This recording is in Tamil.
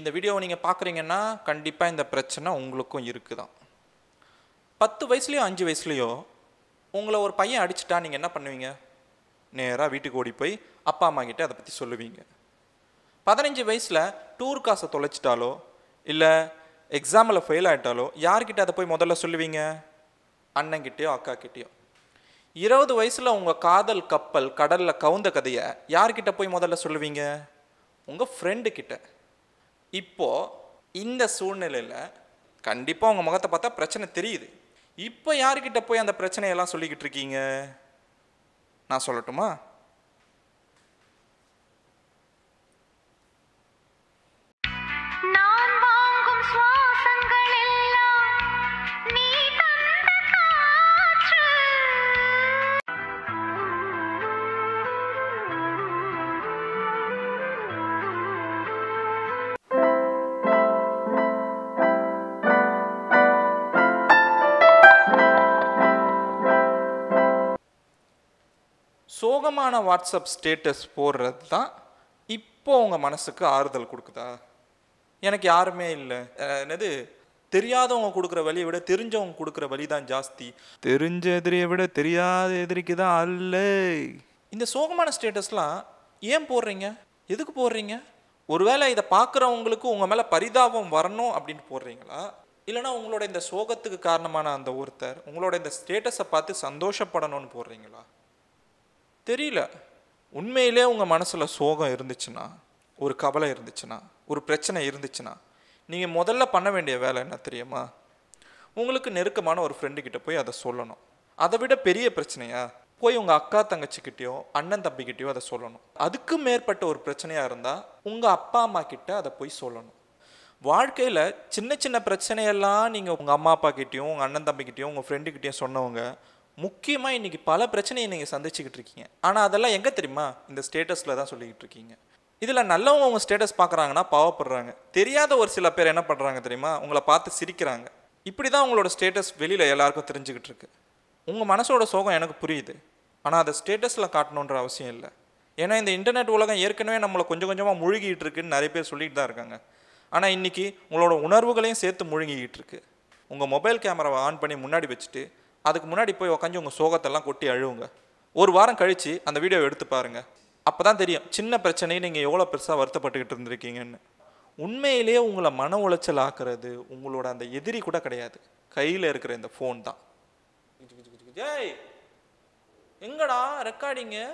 இந்த வீடியோவை நீங்கள் பார்க்குறீங்கன்னா கண்டிப்பாக இந்த பிரச்சனை உங்களுக்கும் இருக்குது தான் பத்து வயசுலேயோ அஞ்சு வயசுலேயோ உங்களை ஒரு பையன் அடிச்சுட்டா நீங்கள் என்ன பண்ணுவீங்க நேராக வீட்டுக்கு ஓடி போய் அப்பா அம்மா கிட்டே அதை பற்றி சொல்லுவீங்க பதினஞ்சு வயசில் டூர் காசை தொலைச்சிட்டாலோ இல்லை எக்ஸாமில் ஃபெயில் ஆகிட்டாலோ யார்கிட்ட அதை போய் முதல்ல சொல்லுவீங்க அண்ணங்கிட்டேயோ அக்காக்கிட்டேயோ இருபது வயசில் உங்கள் காதல் கப்பல் கடலில் கவுந்த கதையை யார்கிட்ட போய் முதல்ல சொல்லுவீங்க உங்கள் ஃப்ரெண்டுக்கிட்ட இப்போது இந்த சூழ்நிலையில் கண்டிப்பாக உங்கள் முகத்தை பார்த்தா பிரச்சனை தெரியுது இப்போ யார்கிட்ட போய் அந்த பிரச்சனையெல்லாம் சொல்லிக்கிட்டு இருக்கீங்க நான் சொல்லட்டுமா சோகமான வாட்ஸ்அப் ஸ்டேட்டஸ் போடுறது தான் இப்போ உங்கள் மனசுக்கு ஆறுதல் கொடுக்குதா எனக்கு யாருமே இல்லை என்னது தெரியாதவங்க கொடுக்குற வழியை விட தெரிஞ்சவங்க கொடுக்குற வழி தான் ஜாஸ்தி தெரிஞ்ச எதிரியை விட தெரியாத எதிரிக்கு தான் அல்ல இந்த சோகமான ஸ்டேட்டஸ்லாம் ஏன் போடுறீங்க எதுக்கு போடுறீங்க ஒருவேளை இதை பார்க்குறவங்களுக்கு உங்கள் மேலே பரிதாபம் வரணும் அப்படின்னு போடுறீங்களா இல்லைனா உங்களோட இந்த சோகத்துக்கு காரணமான அந்த ஒருத்தர் உங்களோட இந்த ஸ்டேட்டஸை பார்த்து சந்தோஷப்படணும்னு போடுறீங்களா தெரியல உண்மையிலே உங்கள் மனசில் சோகம் இருந்துச்சுன்னா ஒரு கவலை இருந்துச்சுன்னா ஒரு பிரச்சனை இருந்துச்சுன்னா நீங்கள் முதல்ல பண்ண வேண்டிய வேலை என்ன தெரியுமா உங்களுக்கு நெருக்கமான ஒரு ஃப்ரெண்டுக்கிட்ட போய் அதை சொல்லணும் அதை விட பெரிய பிரச்சனையா போய் உங்கள் அக்கா தங்கச்சிக்கிட்டேயோ அண்ணன் தம்பிக்கிட்டேயோ அதை சொல்லணும் அதுக்கு மேற்பட்ட ஒரு பிரச்சனையாக இருந்தால் உங்கள் அப்பா அம்மா கிட்ட அதை போய் சொல்லணும் வாழ்க்கையில் சின்ன சின்ன பிரச்சனையெல்லாம் நீங்கள் உங்கள் அம்மா அப்பா கிட்டேயும் உங்கள் அண்ணன் தம்பிக்கிட்டேயும் உங்கள் ஃப்ரெண்டுக்கிட்டேயும் சொன்னவங்க முக்கியமாக இன்றைக்கி பல பிரச்சனையை நீங்கள் சந்திச்சுக்கிட்டு இருக்கீங்க ஆனால் அதெல்லாம் எங்கே தெரியுமா இந்த ஸ்டேட்டஸில் தான் சொல்லிக்கிட்டு இருக்கீங்க இதில் நல்லவங்க உங்கள் ஸ்டேட்டஸ் பார்க்குறாங்கன்னா பாவப்படுறாங்க தெரியாத ஒரு சில பேர் என்ன பண்ணுறாங்க தெரியுமா உங்களை பார்த்து சிரிக்கிறாங்க இப்படி தான் உங்களோட ஸ்டேட்டஸ் வெளியில் எல்லாருக்கும் தெரிஞ்சுக்கிட்டு இருக்கு உங்கள் மனசோட சோகம் எனக்கு புரியுது ஆனால் அதை ஸ்டேட்டஸில் காட்டணுன்ற அவசியம் இல்லை ஏன்னா இந்த இன்டர்நெட் உலகம் ஏற்கனவே நம்மளை கொஞ்சம் கொஞ்சமாக முழுகிட்டு இருக்குன்னு நிறைய பேர் சொல்லிகிட்டு தான் இருக்காங்க ஆனால் இன்றைக்கி உங்களோட உணர்வுகளையும் சேர்த்து முழுங்கிக்கிட்டு இருக்கு உங்கள் மொபைல் கேமராவை ஆன் பண்ணி முன்னாடி வச்சுட்டு அதுக்கு முன்னாடி போய் உக்காஞ்சி உங்கள் சோகத்தெல்லாம் கொட்டி அழுவுங்க ஒரு வாரம் கழித்து அந்த வீடியோவை எடுத்து பாருங்கள் அப்போ தான் தெரியும் சின்ன பிரச்சனையை நீங்கள் எவ்வளோ பெருசாக வருத்தப்பட்டுக்கிட்டு இருந்திருக்கீங்கன்னு உண்மையிலேயே உங்களை மன உளைச்சல் ஆக்குறது உங்களோட அந்த எதிரி கூட கிடையாது கையில் இருக்கிற இந்த ஃபோன் தான் ஜெய் எங்கடா ரெக்கார்டிங்கு